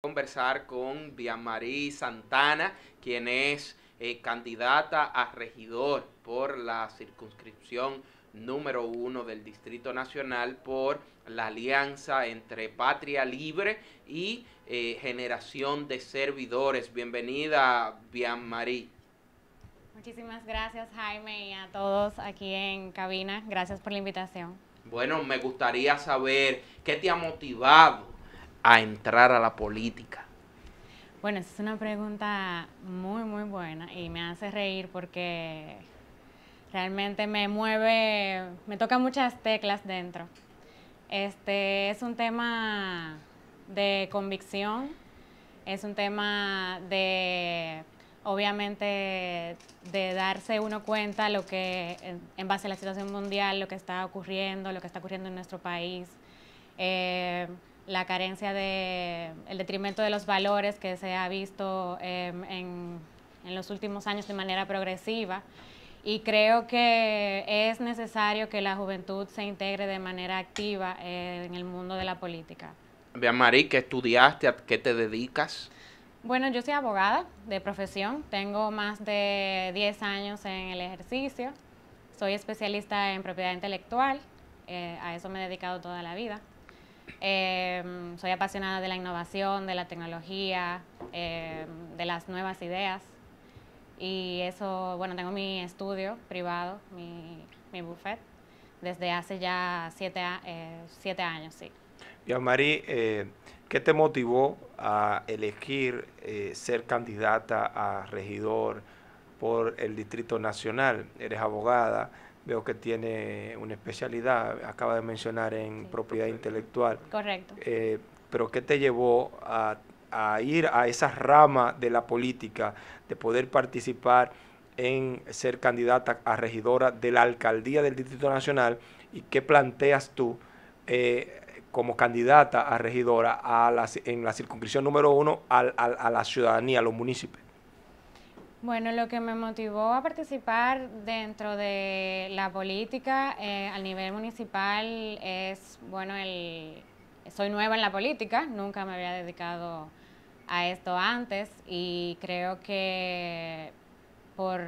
conversar con Diamarí Santana, quien es eh, candidata a regidor por la circunscripción número uno del Distrito Nacional por la alianza entre Patria Libre y eh, Generación de Servidores. Bienvenida, Diamarí. Muchísimas gracias, Jaime, y a todos aquí en cabina. Gracias por la invitación. Bueno, me gustaría saber qué te ha motivado a entrar a la política? Bueno, esa es una pregunta muy, muy buena y me hace reír porque realmente me mueve, me toca muchas teclas dentro. Este es un tema de convicción, es un tema de, obviamente, de darse uno cuenta lo que, en base a la situación mundial, lo que está ocurriendo, lo que está ocurriendo en nuestro país. Eh, la carencia de, el detrimento de los valores que se ha visto em, en, en, los últimos años de manera progresiva. Y creo que es necesario que la juventud se integre de manera activa eh, en el mundo de la política. Bien, Marí, ¿qué estudiaste? ¿A qué te dedicas? Bueno, yo soy abogada de profesión, tengo más de 10 años en el ejercicio, soy especialista en propiedad intelectual, eh, a eso me he dedicado toda la vida. Em, soy apasionada de la innovación, de la tecnología, em, de las nuevas ideas. Y eso, bueno, tengo mi estudio privado, mi, buffet, desde hace ya siete, eh, siete años, sí. Y eh, ¿qué te motivó a elegir eh, ser candidata a regidor por el Distrito Nacional? Eres abogada Veo que tiene una especialidad, acaba de mencionar en propiedad intelectual. Correcto. Eh, pero ¿qué te llevó a, ir a esa rama de la política, de poder participar en ser candidata a regidora de la alcaldía del Distrito Nacional? ¿Y qué planteas tú eh, como candidata a regidora en la circunscripción número uno a la ciudadanía, a los municipios? Bueno, lo que me motivó a participar dentro de la política eh, al nivel municipal es, bueno, el, soy nueva en la política, nunca me había dedicado a esto antes y creo que por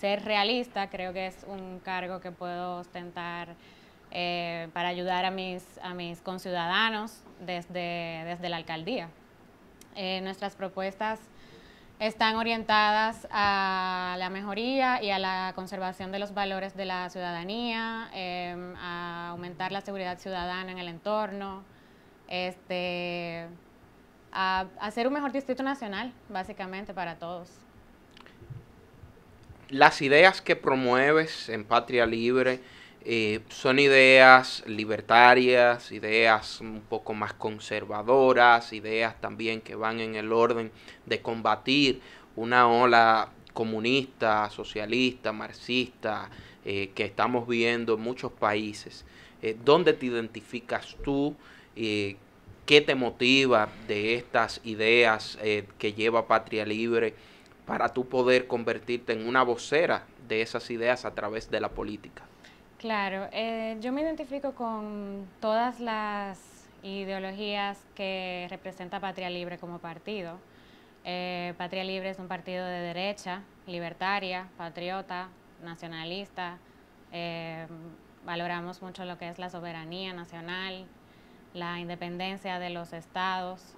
ser realista, creo que es un cargo que puedo ostentar eh, para ayudar a mis, a mis conciudadanos desde, desde la alcaldía. Eh, nuestras propuestas están orientadas a la mejoría y a la conservación de los valores de la ciudadanía, em, a aumentar la seguridad ciudadana en el entorno, este, a hacer un mejor distrito nacional, básicamente, para todos. Las ideas que promueves en Patria Libre, eh, son ideas libertarias, ideas un poco más conservadoras, ideas también que van en el orden de combatir una ola comunista, socialista, marxista, eh, que estamos viendo en muchos países. Eh, ¿Dónde te identificas tú? ¿Qué te motiva de estas ideas que lleva Patria Libre para tú poder convertirte en una vocera de esas ideas a través de la política? Claro, eh, yo me identifico con todas las ideologías que representa Patria Libre como partido. Eh, Patria Libre es un partido de derecha, libertaria, patriota, nacionalista. Eh, valoramos mucho lo que es la soberanía nacional, la independencia de los estados,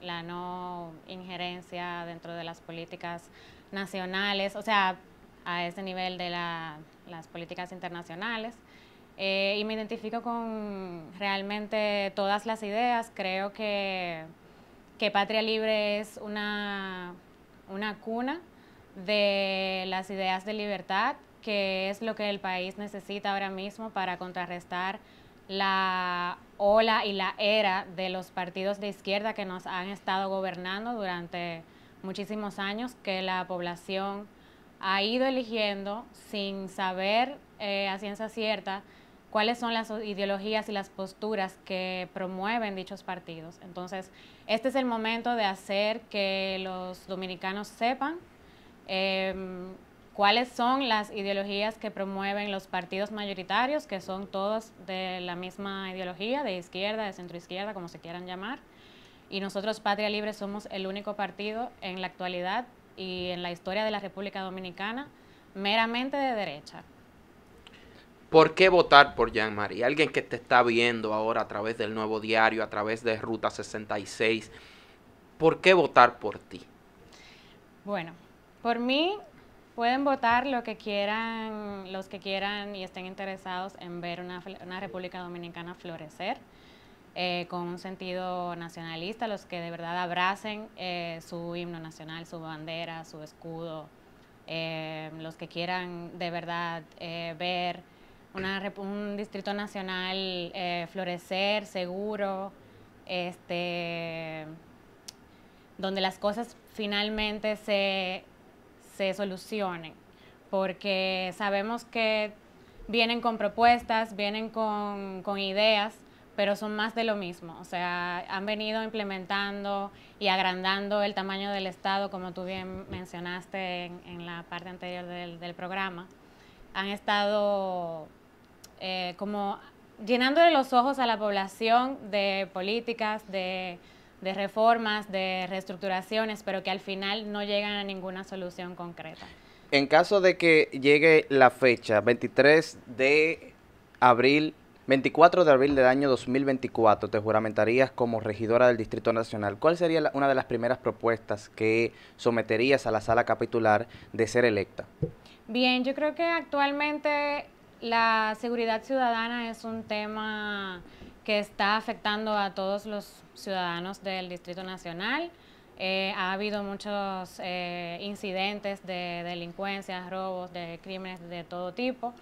la no injerencia dentro de las políticas nacionales. O sea, a ese nivel de las políticas internacionales. Eh, y me identifico con realmente todas las ideas. Creo que, que Patria Libre es una, una cuna de las ideas de libertad, que es lo que el país necesita ahora mismo para contrarrestar la ola y la era de los partidos de izquierda que nos han estado gobernando durante muchísimos años, que la población ha ido eligiendo sin saber eh, a ciencia cierta cuáles son las ideologías y las posturas que promueven dichos partidos. Entonces, este es el momento de hacer que los dominicanos sepan em, cuáles son las ideologías que promueven los partidos mayoritarios, que son todos de la misma ideología, de izquierda, de centroizquierda, como se quieran llamar. Y nosotros, Patria Libre, somos el único partido en la actualidad y en la historia de la República Dominicana meramente de derecha. ¿Por qué votar por Jean-Marie? Alguien que te está viendo ahora a través del nuevo diario, a través de Ruta 66, ¿por qué votar por ti? Bueno, por mí pueden votar lo que quieran, los que quieran y estén interesados en ver una República Dominicana florecer. Eh, con un sentido nacionalista, los que de verdad abracen eh, su himno nacional, su bandera, su escudo, eh, los que quieran de verdad ver un distrito nacional florecer, seguro, este, donde las cosas finalmente se, solucionen, porque sabemos que vienen con propuestas, vienen con, con ideas, pero son más de lo mismo. O sea, han venido implementando y agrandando el tamaño del Estado, como tú bien mencionaste en, la parte anterior del, programa. Han estado como eh, como llenándole los ojos a la población de políticas, de, de reformas, de reestructuraciones, pero que al final no llegan a ninguna solución concreta. En caso de que llegue la fecha, 23 de abril 24 de abril del año 2024 te juramentarías como regidora del Distrito Nacional. ¿Cuál sería una de las primeras propuestas que someterías a la sala capitular de ser electa? Bien, yo creo que actualmente la seguridad ciudadana es un tema que está afectando a todos los ciudadanos del Distrito Nacional. Eh, ha habido muchos eh, incidentes de delincuencias, robos, de crímenes de todo tipo.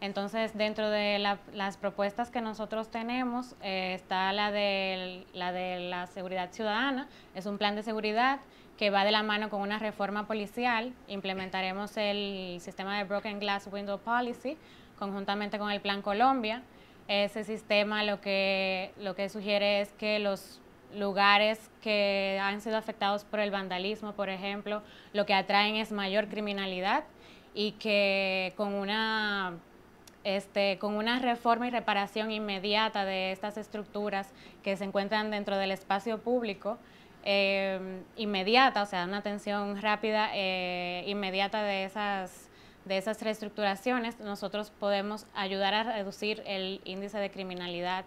Entonces, dentro de las propuestas que nosotros tenemos eh, está la de, la de la seguridad ciudadana, es un plan de seguridad que va de la mano con una reforma policial. Implementaremos el sistema de Broken Glass Window Policy conjuntamente con el Plan Colombia. Ese sistema lo que, lo que sugiere es que los lugares que han sido afectados por el vandalismo, por ejemplo, lo que atraen es mayor criminalidad y que con una este, con una reforma y reparación inmediata de estas estructuras que se encuentran dentro del espacio público, eh, inmediata, o sea, una atención rápida, eh, inmediata de esas, de esas reestructuraciones, nosotros podemos ayudar a reducir el índice de criminalidad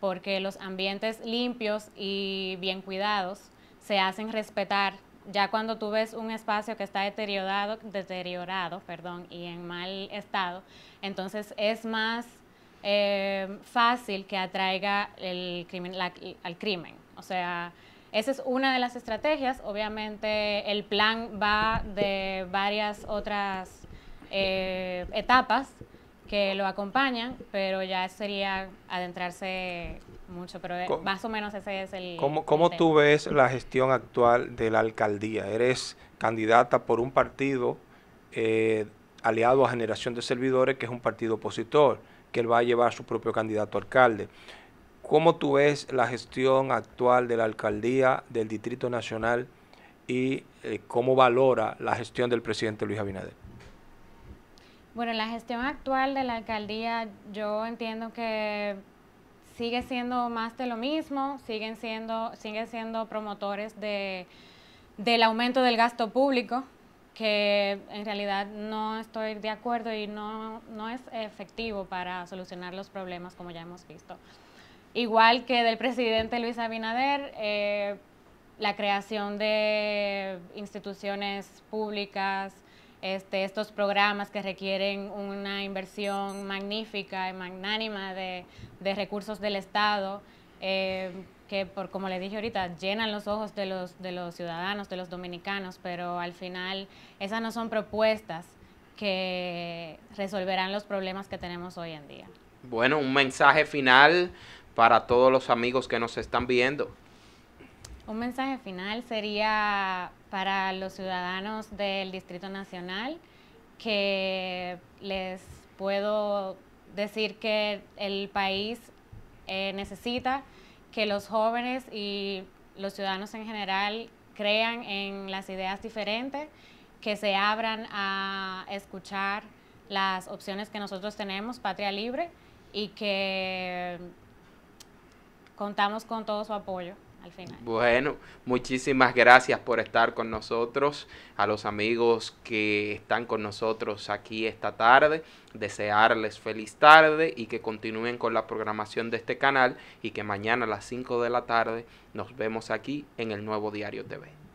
porque los ambientes limpios y bien cuidados se hacen respetar ya cuando tú ves un espacio que está deteriorado, deteriorado perdón, y en mal estado, entonces es más eh, fácil que atraiga el crimen, al crimen. O sea, esa es una de las estrategias. Obviamente el plan va de varias otras eh, etapas que lo acompañan, pero ya sería adentrarse mucho, pero eh, más o menos ese es el... ¿Cómo, cómo tú ves la gestión actual de la alcaldía? Eres candidata por un partido eh, aliado a Generación de Servidores, que es un partido opositor, que él va a llevar su propio candidato a alcalde. ¿Cómo tú ves la gestión actual de la alcaldía del Distrito Nacional y eh, cómo valora la gestión del presidente Luis Abinader? Bueno, la gestión actual de la alcaldía yo entiendo que sigue siendo más de lo mismo, siguen siendo, siguen siendo promotores de, del aumento del gasto público, que en realidad no estoy de acuerdo y no, es efectivo para solucionar los problemas como ya hemos visto. Igual que del presidente Luis Abinader, eh, la creación de instituciones públicas, este, estos programas que requieren una inversión magnífica y magnánima de, recursos del Estado, eh, que por como le dije ahorita, llenan los ojos de los, de los ciudadanos, de los dominicanos, pero al final esas no son propuestas que resolverán los problemas que tenemos hoy en día. Bueno, un mensaje final para todos los amigos que nos están viendo. Un mensaje final sería para los ciudadanos del Distrito Nacional que les puedo decir que el país eh, necesita que los jóvenes y los ciudadanos en general crean en las ideas diferentes, que se abran a escuchar las opciones que nosotros tenemos, Patria Libre, y que contamos con todo su apoyo. Bueno, muchísimas gracias por estar con nosotros, a los amigos que están con nosotros aquí esta tarde, desearles feliz tarde y que continúen con la programación de este canal y que mañana a las 5 de la tarde nos vemos aquí en el nuevo Diario TV.